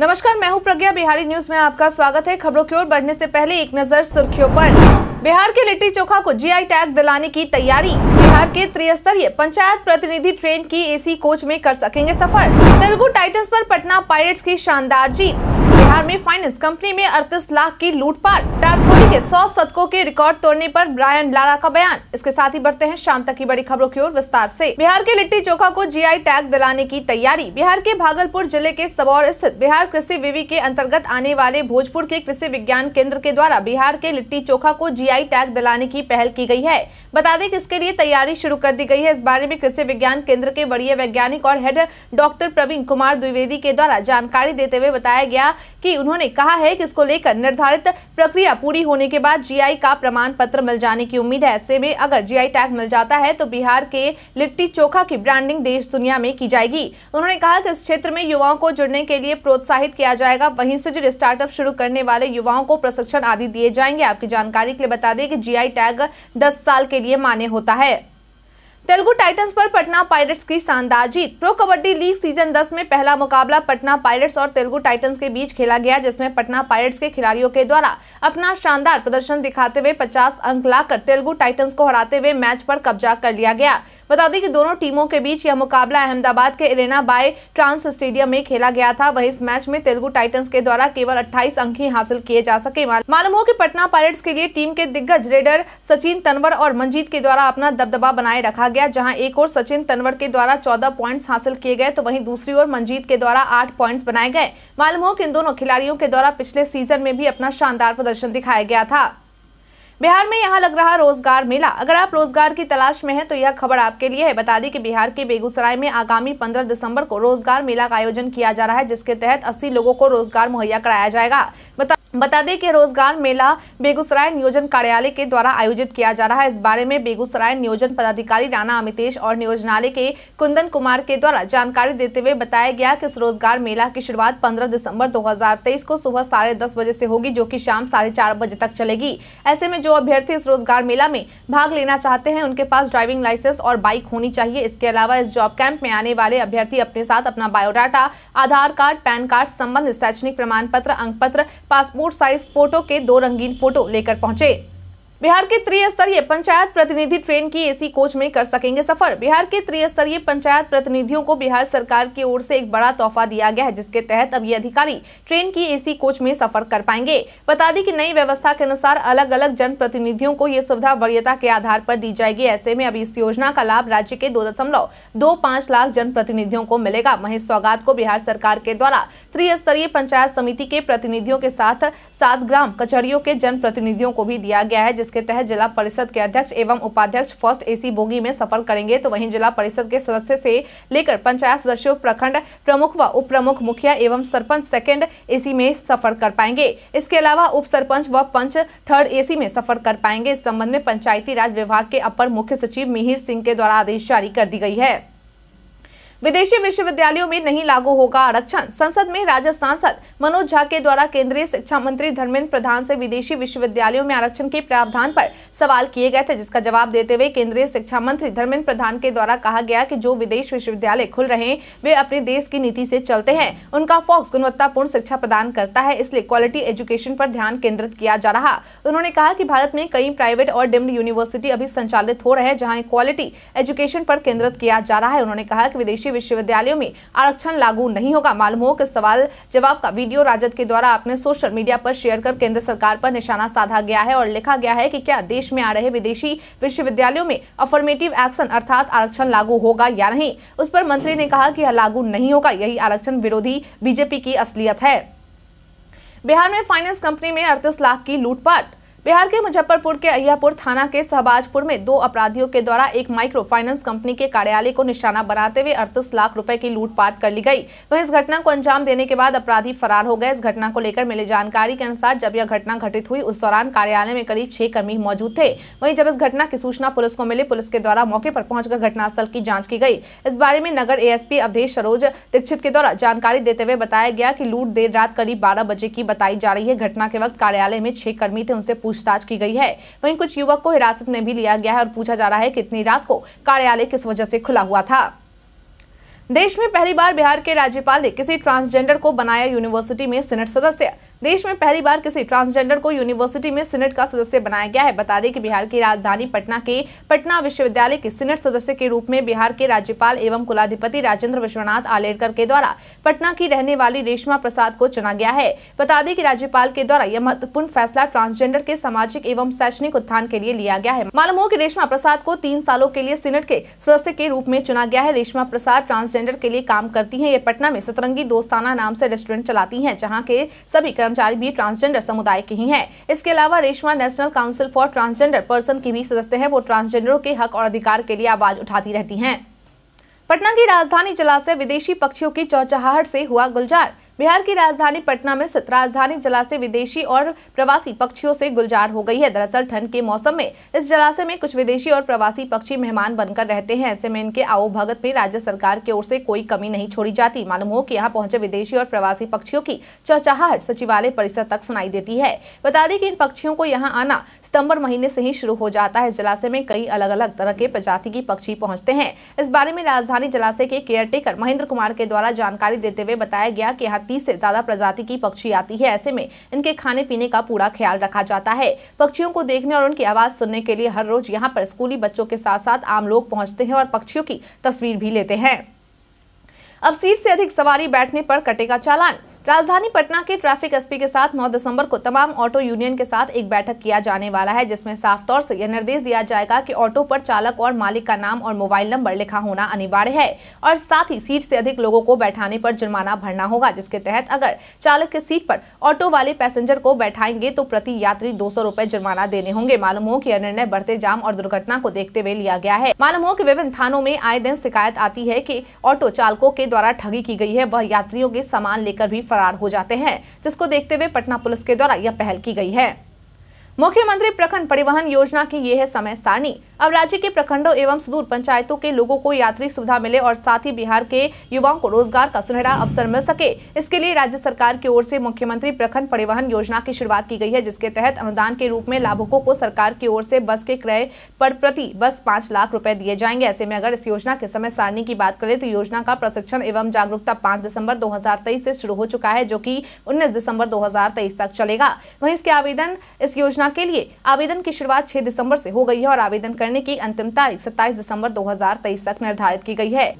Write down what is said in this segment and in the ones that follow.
नमस्कार मैं हूं प्रज्ञा बिहारी न्यूज में आपका स्वागत है खबरों की ओर बढ़ने से पहले एक नजर सुर्खियों पर बिहार के लिट्टी चोखा को जीआई टैग दिलाने की तैयारी बिहार के त्रिस्तरीय पंचायत प्रतिनिधि ट्रेन की एसी कोच में कर सकेंगे सफर तेलुगु टाइटल्स पर पटना पायरेट्स की शानदार जीत बिहार में फाइनेंस कंपनी में अड़तीस लाख की लूटपाट विराट कोहली के सौ शतकों के रिकॉर्ड तोड़ने पर ब्रायन लारा का बयान इसके साथ ही बढ़ते हैं शाम तक की बड़ी खबरों की ओर विस्तार से बिहार के लिट्टी चोखा को जीआई टैग दिलाने की तैयारी बिहार के भागलपुर जिले के सबौर स्थित बिहार कृषि विवि के अंतर्गत आने वाले भोजपुर के कृषि विज्ञान केंद्र के द्वारा बिहार के लिट्टी चोखा को जी टैग दिलाने की पहल की गयी है बता दें इसके लिए तैयारी शुरू कर दी गयी है इस बारे में कृषि विज्ञान केंद्र के वरीय वैज्ञानिक और हेड डॉक्टर प्रवीण कुमार द्विवेदी के द्वारा जानकारी देते हुए बताया गया कि उन्होंने कहा है कि इसको लेकर निर्धारित प्रक्रिया पूरी होने के बाद जीआई का प्रमाण पत्र मिल जाने की उम्मीद है ऐसे में अगर जीआई टैग मिल जाता है तो बिहार के लिट्टी चोखा की ब्रांडिंग देश दुनिया में की जाएगी उन्होंने कहा कि इस क्षेत्र में युवाओं को जुड़ने के लिए प्रोत्साहित किया जाएगा वहीं से जुड़े स्टार्टअप शुरू करने वाले युवाओं को प्रशिक्षण आदि दिए जाएंगे आपकी जानकारी के लिए बता दें कि जी टैग दस साल के लिए मान्य होता है तेलुगु टाइटंस पर पटना पायरेट्स की शानदार जीत प्रो कबड्डी लीग सीजन 10 में पहला मुकाबला पटना पायरेट्स और तेलुगु टाइटंस के बीच खेला गया जिसमें पटना पायरेट्स के खिलाड़ियों के द्वारा अपना शानदार प्रदर्शन दिखाते हुए 50 अंक लाकर तेलुगु टाइटंस को हराते हुए मैच पर कब्जा कर लिया गया बता दें कि दोनों टीमों के बीच यह मुकाबला अहमदाबाद के इरेना बाय ट्रांस स्टेडियम में खेला गया था वही इस मैच में तेलुगु टाइटंस के द्वारा केवल 28 अंक ही हासिल किए जा सके मालूम हो कि पटना पायरेट्स के लिए टीम के दिग्गज रेडर सचिन तनवर और मंजीत के द्वारा अपना दबदबा बनाए रखा गया जहां एक और सचिन तनवर के द्वारा 14 पॉइंट्स हासिल किए गए तो वहीं दूसरी ओर मंजीत के द्वारा 8 पॉइंट्स बनाए गए मालूम हो कि इन दोनों खिलाड़ियों के द्वारा पिछले सीजन में भी अपना शानदार प्रदर्शन दिखाया गया था बिहार में यहां लग रहा रोजगार मेला अगर आप रोजगार की तलाश में हैं तो यह खबर आपके लिए है बता दें कि बिहार के बेगूसराय में आगामी 15 दिसंबर को रोजगार मेला का आयोजन किया जा रहा है जिसके तहत 80 लोगों को रोजगार मुहैया कराया जाएगा बता बता दें कि रोजगार मेला बेगूसराय नियोजन कार्यालय के द्वारा आयोजित किया जा रहा है इस बारे में बेगूसराय नियोजन पदाधिकारी राणा अमितेश और नियोजनालय के कुंदन कुमार के द्वारा जानकारी देते हुए बताया गया कि इस रोजगार मेला की शुरुआत 15 दिसंबर 2023 को सुबह साढ़े दस बजे से होगी जो कि शाम साढ़े चार बजे तक चलेगी ऐसे में जो अभ्यर्थी इस रोजगार मेला में भाग लेना चाहते हैं उनके पास ड्राइविंग लाइसेंस और बाइक होनी चाहिए इसके अलावा इस जॉब कैंप में आने वाले अभ्यर्थी अपने साथ अपना biodata Aadhaar card PAN card संबंधित शैक्षणिक प्रमाण पत्र अंक पत्र पासपोर्ट साइज फोटो के दो रंगीन फोटो लेकर पहुंचे बिहार के त्रिस्तरीय पंचायत प्रतिनिधि ट्रेन की एसी कोच में कर सकेंगे सफर बिहार के त्रिस्तरीय पंचायत प्रतिनिधियों को बिहार सरकार की ओर से एक बड़ा तोहफा दिया गया है जिसके तहत अब ये अधिकारी ट्रेन की एसी कोच में सफर कर पाएंगे बता दें कि नई व्यवस्था के अनुसार अलग अलग जन प्रतिनिधियों को ये सुविधा वरीयता के आधार पर दी जाएगी ऐसे में अब इस योजना का लाभ राज्य के दो दशमलव दो प्रतिनिधियों लाख को मिलेगा महेश सौगात को बिहार सरकार के द्वारा त्रिस्तरीय पंचायत समिति के प्रतिनिधियों के साथ सात ग्राम कचहरियों के जन प्रतिनिधियों को भी दिया गया है जिसके तहत जिला परिषद के अध्यक्ष एवं उपाध्यक्ष फर्स्ट एसी बोगी में सफर करेंगे तो वहीं जिला परिषद के सदस्य से लेकर पंचायत सदस्यों प्रखंड प्रमुख व उप प्रमुख मुखिया एवं सरपंच सेकेंड एसी में सफर कर पाएंगे इसके अलावा उप सरपंच व पंच थर्ड एसी में सफर कर पाएंगे इस संबंध में पंचायती राज विभाग के अपर मुख्य सचिव मिहिर सिंह के द्वारा आदेश जारी कर दी गई है विदेशी विश्वविद्यालयों में नहीं लागू होगा आरक्षण संसद में राज्य सांसद मनोज झा के द्वारा केंद्रीय शिक्षा मंत्री धर्मेंद्र प्रधान से विदेशी विश्वविद्यालयों में आरक्षण के प्रावधान पर सवाल किए गए थे जिसका जवाब देते हुए केंद्रीय शिक्षा मंत्री धर्मेंद्र प्रधान के द्वारा कहा गया कि जो विदेश विश्वविद्यालय खुल रहे हैं वे अपने देश की नीति से चलते हैं उनका फोक्स गुणवत्तापूर्ण शिक्षा प्रदान करता है इसलिए क्वालिटी एजुकेशन पर ध्यान केंद्रित किया जा रहा उन्होंने कहा की भारत में कई प्राइवेट और डिम्ड यूनिवर्सिटी अभी संचालित हो रहे हैं जहाँ क्वालिटी एजुकेशन पर केंद्रित किया जा रहा है उन्होंने कहा की विदेशी कृषि विश्वविद्यालयों में आरक्षण लागू नहीं होगा मालूम हो कि सवाल जवाब का वीडियो राजद के द्वारा अपने सोशल मीडिया पर शेयर कर केंद्र सरकार पर निशाना साधा गया है और लिखा गया है कि क्या देश में आ रहे विदेशी विश्वविद्यालयों में अफर्मेटिव एक्शन अर्थात आरक्षण लागू होगा या नहीं उस पर मंत्री ने कहा कि यह लागू नहीं होगा यही आरक्षण विरोधी बीजेपी की असलियत है बिहार में फाइनेंस कंपनी में अड़तीस लाख की लूटपाट बिहार के मुजफ्फरपुर के अहियापुर थाना के सहबाजपुर में दो अपराधियों के द्वारा एक माइक्रो फाइनेंस कंपनी के कार्यालय को निशाना बनाते हुए अड़तीस लाख रुपए की लूटपाट कर ली गई वहीं इस घटना को अंजाम देने के बाद अपराधी फरार हो गए इस घटना को लेकर मिली जानकारी के अनुसार जब यह घटना घटित हुई उस दौरान कार्यालय में करीब छह कर्मी मौजूद थे वहीं जब इस घटना की सूचना पुलिस को मिली पुलिस के द्वारा मौके पर पहुंचकर घटनास्थल की जाँच की गई इस बारे में नगर ए अवधेश सरोज दीक्षित के द्वारा जानकारी देते हुए बताया गया की लूट देर रात करीब बारह बजे की बताई जा रही है घटना के वक्त कार्यालय में छह कर्मी थे उनसे पूछ पूछताछ की गई है वहीं कुछ युवक को हिरासत में भी लिया गया है और पूछा जा रहा है कि इतनी रात को कार्यालय किस वजह से खुला हुआ था देश में पहली बार बिहार के राज्यपाल ने किसी ट्रांसजेंडर को बनाया यूनिवर्सिटी में सीनेट सदस्य देश में पहली बार किसी ट्रांसजेंडर को यूनिवर्सिटी में सीनेट का सदस्य बनाया गया है बता दें कि बिहार की राजधानी पटना के पटना विश्वविद्यालय के सीनेट सदस्य के रूप में बिहार के राज्यपाल एवं कुलाधिपति राजेंद्र विश्वनाथ आलेरकर के द्वारा पटना की रहने वाली रेशमा प्रसाद को चुना गया है बता दें की राज्यपाल के द्वारा यह महत्वपूर्ण फैसला ट्रांसजेंडर के सामाजिक एवं शैक्षणिक उत्थान के लिए लिया गया है मालूम हो की रेशमा प्रसाद को तीन सालों के लिए सीनेट के सदस्य के रूप में चुना गया है रेशमा प्रसाद ट्रांसजेंडर के लिए काम करती है ये पटना में सतरंगी दोस्ताना नाम से रेस्टोरेंट चलाती है जहाँ के सभी कर्मचारी भी ट्रांसजेंडर समुदाय के ही हैं इसके अलावा Reshma national council for transgender person की भी सदस्य है वो ट्रांसजेंडरों के हक और अधिकार के लिए आवाज उठाती रहती है पटना की राजधानी जलाशय विदेशी पक्षियों की चौचाहट से हुआ गुलजार बिहार की राजधानी पटना में राजधानी जलाशय विदेशी और प्रवासी पक्षियों से गुलजार हो गई है दरअसल ठंड के मौसम में इस जलाशय में कुछ विदेशी और प्रवासी पक्षी मेहमान बनकर रहते हैं ऐसे में इनके भगत में राज्य सरकार की ओर से कोई कमी नहीं छोड़ी जाती मालूम हो कि यहाँ पहुंचे विदेशी और प्रवासी पक्षियों की चहचहाहट सचिवालय परिसर तक सुनाई देती है बता दें की इन पक्षियों को यहाँ आना सितम्बर महीने से ही शुरू हो जाता है इस जलाशय में कई अलग अलग तरह के प्रजाति की पक्षी पहुँचते हैं इस बारे में राजधानी जलाशय के केयरटेकर महेंद्र कुमार के द्वारा जानकारी देते हुए बताया गया की यहाँ तीस से ज्यादा प्रजाति की पक्षी आती है ऐसे में इनके खाने पीने का पूरा ख्याल रखा जाता है पक्षियों को देखने और उनकी आवाज सुनने के लिए हर रोज यहाँ पर स्कूली बच्चों के साथ साथ आम लोग पहुँचते हैं और पक्षियों की तस्वीर भी लेते हैं अब सीट से अधिक सवारी बैठने पर कटेगा चालान राजधानी पटना के ट्रैफिक एसपी के साथ 9 दिसंबर को तमाम ऑटो यूनियन के साथ एक बैठक किया जाने वाला है जिसमें साफ तौर से यह निर्देश दिया जाएगा कि ऑटो पर चालक और मालिक का नाम और मोबाइल नंबर लिखा होना अनिवार्य है और साथ ही सीट से अधिक लोगों को बैठाने पर जुर्माना भरना होगा जिसके तहत अगर चालक की सीट पर ऑटो वाले पैसेंजर को बैठाएंगे तो प्रति यात्री दो सौ जुर्माना देने होंगे मालूम हो की यह निर्णय बढ़ते जाम और दुर्घटना को देखते हुए लिया गया है मालूम हो की विभिन्न थानों में आए दिन शिकायत आती है की ऑटो चालकों के द्वारा ठगी की गई है वह यात्रियों के सामान लेकर भी फरार हो जाते हैं जिसको देखते हुए पटना पुलिस के द्वारा यह पहल की गई है मुख्यमंत्री प्रखंड परिवहन योजना की ये है समय सारणी अब राज्य के प्रखंडों एवं सुदूर पंचायतों के लोगों को यात्री सुविधा मिले और साथ ही बिहार के युवाओं को रोजगार का सुनहरा अवसर मिल सके इसके लिए राज्य सरकार की ओर से मुख्यमंत्री प्रखंड परिवहन योजना की शुरुआत की गई है जिसके तहत अनुदान के रूप में लाभुकों को सरकार की ओर से बस के क्रय पर प्रति बस पाँच लाख रूपए दिए जाएंगे ऐसे में अगर इस योजना के समय सारणी की बात करें तो योजना का प्रशिक्षण एवं जागरूकता पांच दिसंबर दो से शुरू हो चुका है जो की उन्नीस दिसंबर दो तक चलेगा वही इसके आवेदन इस योजना योजना के लिए आवेदन की शुरुआत 6 दिसंबर से हो गई है और आवेदन करने की अंतिम तारीख 27 दिसंबर 2023 तक निर्धारित की गई है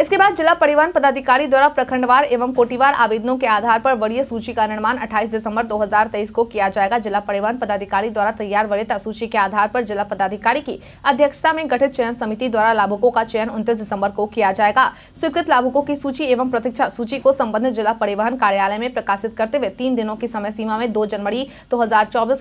इसके बाद जिला परिवहन पदाधिकारी द्वारा प्रखंडवार एवं कोटिवार आवेदनों के आधार पर वरीय सूची का निर्माण 28 दिसंबर 2023 को किया जाएगा जिला परिवहन पदाधिकारी द्वारा तैयार वरीयता सूची के आधार पर जिला पदाधिकारी की अध्यक्षता में गठित चयन समिति द्वारा लाभुकों का चयन उन्तीस दिसंबर को किया जाएगा स्वीकृत लाभुकों की सूची एवं प्रतीक्षा सूची को संबंधित जिला परिवहन कार्यालय में प्रकाशित करते हुए तीन दिनों की समय सीमा में दो जनवरी दो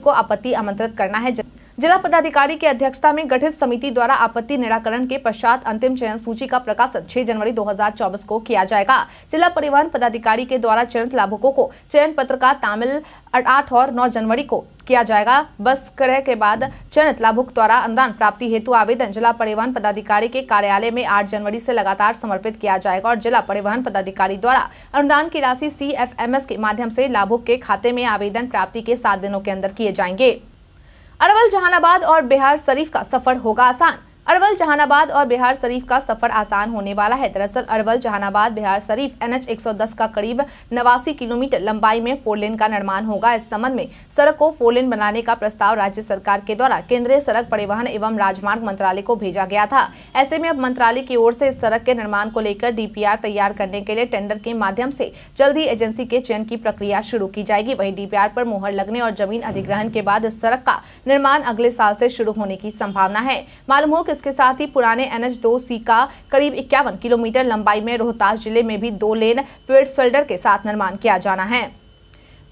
को आपत्ति आमंत्रित करना है जिला पदाधिकारी की अध्यक्षता में गठित समिति द्वारा आपत्ति निराकरण के पश्चात अंतिम चयन सूची का प्रकाशन 6 जनवरी 2024 को किया जाएगा जिला परिवहन पदाधिकारी के द्वारा चयनित लाभुकों को चयन पत्र का तामिल आठ और नौ जनवरी को किया जाएगा बस क्रय के बाद चयनित लाभुक द्वारा अनुदान प्राप्ति हेतु आवेदन जिला परिवहन पदाधिकारी के कार्यालय में आठ जनवरी से लगातार समर्पित किया जाएगा और जिला परिवहन पदाधिकारी द्वारा अनुदान की राशि सी के माध्यम से लाभुक के खाते में आवेदन प्राप्ति के सात दिनों के अंदर किए जाएंगे अरवल जहानाबाद और बिहार शरीफ का सफर होगा आसान अरवल जहानाबाद और बिहार शरीफ का सफर आसान होने वाला है दरअसल अरवल जहानाबाद बिहार शरीफ एनएच 110 का करीब नवासी किलोमीटर लंबाई में फोर लेन का निर्माण होगा इस संबंध में सड़क को फोर लेन बनाने का प्रस्ताव राज्य सरकार के द्वारा केंद्रीय सड़क परिवहन एवं राजमार्ग मंत्रालय को भेजा गया था ऐसे में अब मंत्रालय की ओर से इस सड़क के निर्माण को लेकर डी तैयार करने के लिए टेंडर के माध्यम से जल्द ही एजेंसी के चयन की प्रक्रिया शुरू की जाएगी वही डी पर मोहर लगने और जमीन अधिग्रहण के बाद इस सड़क का निर्माण अगले साल से शुरू होने की संभावना है मालूम हो इसके साथ ही पुराने एन एच का करीब इक्यावन किलोमीटर लंबाई में रोहतास जिले में भी दो लेन पेड सोल्डर के साथ निर्माण किया जाना है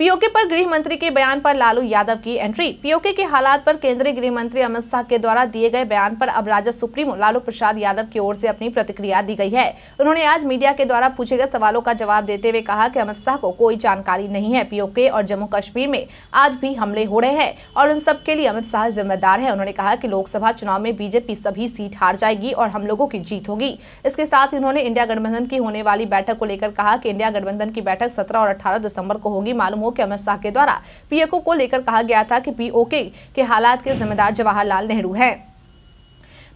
पीओके पर गृह मंत्री के बयान पर लालू यादव की एंट्री पीओके के हालात पर केंद्रीय गृह मंत्री अमित शाह के द्वारा दिए गए बयान पर अब राजद सुप्रीमो लालू प्रसाद यादव की ओर से अपनी प्रतिक्रिया दी गई है उन्होंने आज मीडिया के द्वारा पूछे गए सवालों का जवाब देते हुए कहा कि अमित शाह को कोई जानकारी नहीं है पीओके और जम्मू कश्मीर में आज भी हमले हो रहे हैं और उन सबके लिए अमित शाह जिम्मेदार है उन्होंने कहा की लोकसभा चुनाव में बीजेपी सभी सीट हार जाएगी और हम लोगों की जीत होगी इसके साथ उन्होंने इंडिया गठबंधन की होने वाली बैठक को लेकर कहा की इंडिया गठबंधन की बैठक सत्रह और अठारह दिसंबर को होगी मालूम हो के अमित शाह के द्वारा पीएकओ को लेकर कहा गया था कि पीओके के हालात के जिम्मेदार जवाहरलाल नेहरू हैं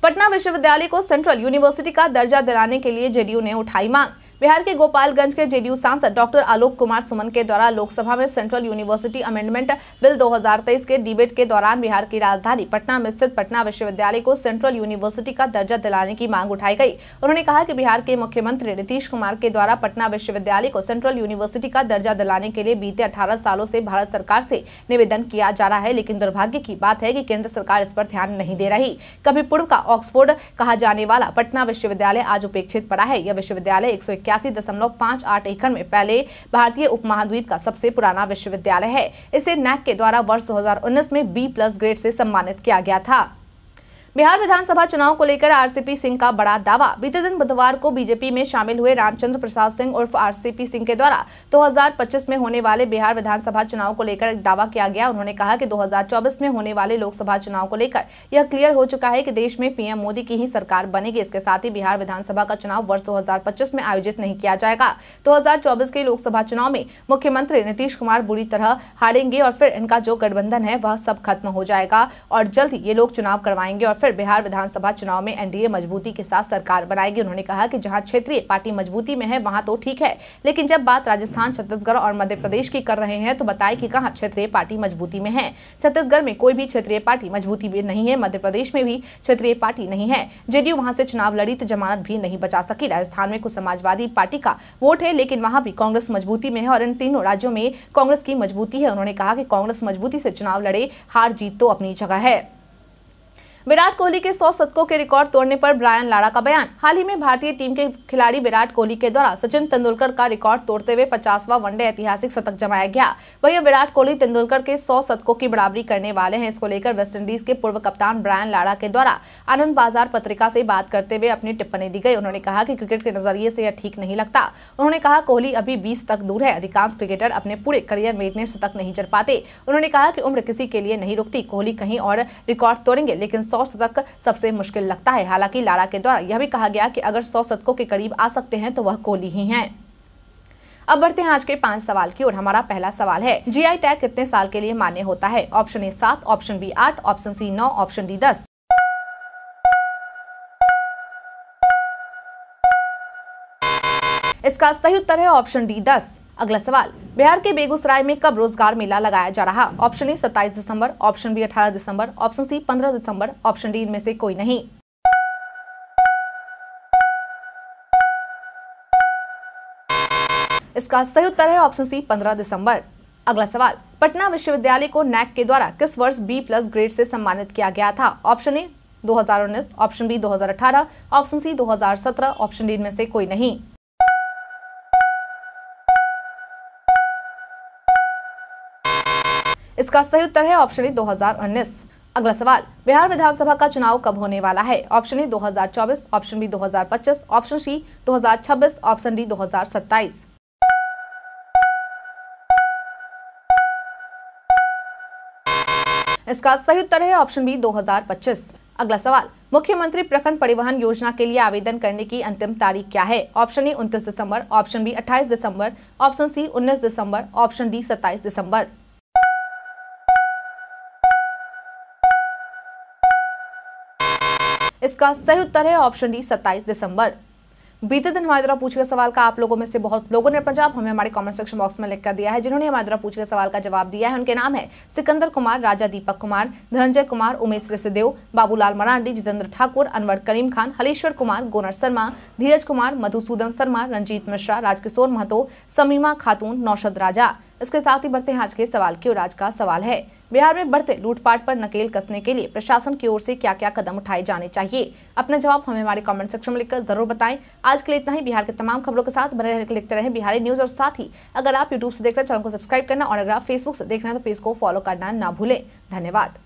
पटना विश्वविद्यालय को सेंट्रल यूनिवर्सिटी का दर्जा दिलाने के लिए जेडीयू ने उठाई मांग बिहार के गोपालगंज के जेडीयू सांसद डॉक्टर आलोक कुमार सुमन के द्वारा लोकसभा में सेंट्रल यूनिवर्सिटी अमेंडमेंट बिल 2023 के डिबेट के दौरान बिहार की राजधानी पटना में स्थित पटना विश्वविद्यालय को सेंट्रल यूनिवर्सिटी का दर्जा दिलाने की मांग उठाई गई उन्होंने कहा कि बिहार के मुख्यमंत्री नीतीश कुमार के द्वारा पटना विश्वविद्यालय को सेंट्रल यूनिवर्सिटी का दर्जा दिलाने के लिए बीते अठारह सालों से भारत सरकार से निवेदन किया जा रहा है लेकिन दुर्भाग्य की बात है की केंद्र सरकार इस पर ध्यान नहीं दे रही कभी पूर्व का ऑक्सफोर्ड कहा जाने वाला पटना विश्वविद्यालय आज उपेक्षित पड़ा है यह विश्वविद्यालय एक इक्यासी दशमलव पाँच आठ एकड़ में फैले भारतीय उपमहाद्वीप का सबसे पुराना विश्वविद्यालय है इसे नैक के द्वारा वर्ष 2019 में बी प्लस ग्रेड से सम्मानित किया गया था बिहार विधानसभा चुनाव को लेकर आरसीपी सिंह का बड़ा दावा बीते दिन बुधवार को बीजेपी में शामिल हुए रामचंद्र प्रसाद सिंह उर्फ आरसीपी सिंह के द्वारा 2025 में होने वाले बिहार विधानसभा चुनाव को लेकर एक दावा किया गया उन्होंने कहा कि 2024 में होने वाले लोकसभा चुनाव को लेकर यह क्लियर हो चुका है की देश में पीएम मोदी की ही सरकार बनेगी इसके साथ ही बिहार विधानसभा का चुनाव वर्ष दो में आयोजित नहीं किया जाएगा दो के लोकसभा चुनाव में मुख्यमंत्री नीतीश कुमार बुरी तरह हारेंगे और फिर इनका जो गठबंधन है वह सब खत्म हो जाएगा और जल्द ये लोग चुनाव करवाएंगे और फिर बिहार विधानसभा चुनाव में एनडीए मजबूती के साथ सरकार बनाएगी उन्होंने कहा कि जहां क्षेत्रीय पार्टी मजबूती में है वहां तो ठीक है लेकिन जब बात राजस्थान छत्तीसगढ़ और मध्य प्रदेश की कर रहे हैं तो बताए कि कहाँ क्षेत्रीय पार्टी मजबूती में है छत्तीसगढ़ में कोई भी क्षेत्रीय पार्टी मजबूती में नहीं है मध्य प्रदेश में भी क्षेत्रीय पार्टी नहीं है जेडीयू वहां से चुनाव लड़ी तो जमानत भी नहीं बचा सकी राजस्थान में कुछ समाजवादी पार्टी का वोट है लेकिन वहां भी कांग्रेस मजबूती में है और इन तीनों राज्यों में कांग्रेस की मजबूती है उन्होंने कहा कि कांग्रेस मजबूती से चुनाव लड़े हार जीत तो अपनी जगह है विराट कोहली के सौ शतकों के रिकॉर्ड तोड़ने पर ब्रायन लाड़ा का बयान हाल ही में भारतीय टीम के खिलाड़ी विराट कोहली के द्वारा सचिन तेंदुलकर का रिकॉर्ड तोड़ते हुए पचासवा वनडे ऐतिहासिक शतक जमाया गया वही विराट कोहली तेंदुलकर के सौ शतकों की बराबरी करने वाले हैं इसको लेकर वेस्ट इंडीज के पूर्व कप्तान ब्रायन लाड़ा के द्वारा आनंद बाजार पत्रिका से बात करते हुए अपनी टिप्पणी दी गई उन्होंने कहा की क्रिकेट के नजरिए से यह ठीक नहीं लगता उन्होंने कहा कोहली अभी बीस तक दूर है अधिकांश क्रिकेटर अपने पूरे करियर में इतने शतक नहीं चढ़ पाते उन्होंने कहा कि उम्र किसी के लिए नहीं रुकती कोहली कहीं और रिकॉर्ड तोड़ेंगे लेकिन सौ शतक सबसे मुश्किल लगता है हालांकि लाड़ा के द्वारा यह भी कहा गया कि अगर सौ शतकों के करीब आ सकते हैं तो वह कोहली ही हैं अब बढ़ते हैं आज के पांच सवाल की ओर हमारा पहला सवाल है जीआई टैग कितने साल के लिए मान्य होता है ऑप्शन ए सात ऑप्शन बी आठ ऑप्शन सी नौ ऑप्शन डी दस इसका सही उत्तर है ऑप्शन डी दस अगला सवाल बिहार के बेगूसराय में कब रोजगार मेला लगाया जा रहा ऑप्शन ए सत्ताईस दिसंबर ऑप्शन बी अठारह दिसंबर ऑप्शन सी पंद्रह दिसंबर ऑप्शन डी इनमें से कोई नहीं इसका सही उत्तर है ऑप्शन सी पंद्रह दिसंबर अगला सवाल पटना विश्वविद्यालय को नैक के द्वारा किस वर्ष बी प्लस ग्रेड से सम्मानित किया गया था ऑप्शन ए दो ऑप्शन बी दो ऑप्शन सी दो ऑप्शन डी में से कोई नहीं इसका सही उत्तर है ऑप्शन ए दो अगला सवाल बिहार विधानसभा का चुनाव कब होने वाला है option A 2024 option B 2025 option C 2026 option D 2027 इसका सही उत्तर है ऑप्शन बी 2025 अगला सवाल मुख्यमंत्री प्रखंड परिवहन योजना के लिए आवेदन करने की अंतिम तारीख क्या है ऑप्शन ए उनतीस दिसंबर ऑप्शन बी 28 दिसंबर ऑप्शन सी 19 दिसंबर ऑप्शन डी 27 दिसंबर इसका सही उत्तर है ऑप्शन डी सत्ताईस दिसंबर बीते दिन हमारे द्वारा पूछे गए सवाल का आप लोगों में से बहुत लोगों ने पंजाब हमें हमारे कमेंट सेक्शन बॉक्स में लिख कर दिया है जिन्होंने हमारे द्वारा पूछे गए सवाल का जवाब दिया है उनके नाम है सिकंदर कुमार राजा दीपक कुमार धनंजय कुमार उमेश रिसदेव बाबूलाल मरांडी जितेंद्र ठाकुर अनवर करीम खान हलेश्वर कुमार गोनर शर्मा धीरज कुमार मधुसूदन शर्मा रंजीत मिश्रा राजकिशोर महतो समीमा खातून नौशद राजा इसके साथ ही बढ़ते हैं आज के सवाल की और आज का सवाल है बिहार में बढ़ते लूटपाट पर नकेल कसने के लिए प्रशासन की ओर से क्या क्या कदम उठाए जाने चाहिए अपना जवाब हमें हमारे कमेंट सेक्शन में लिखकर जरूर बताएं आज के लिए इतना ही बिहार के तमाम खबरों के साथ बने रहने के लिखते रहे बिहारी न्यूज और साथ ही अगर आप यूट्यूब से देख रहे चैनल को सब्सक्राइब करना और अगर आप फेसबुक से देख रहे हैं तो पेज को फॉलो करना ना भूलें धन्यवाद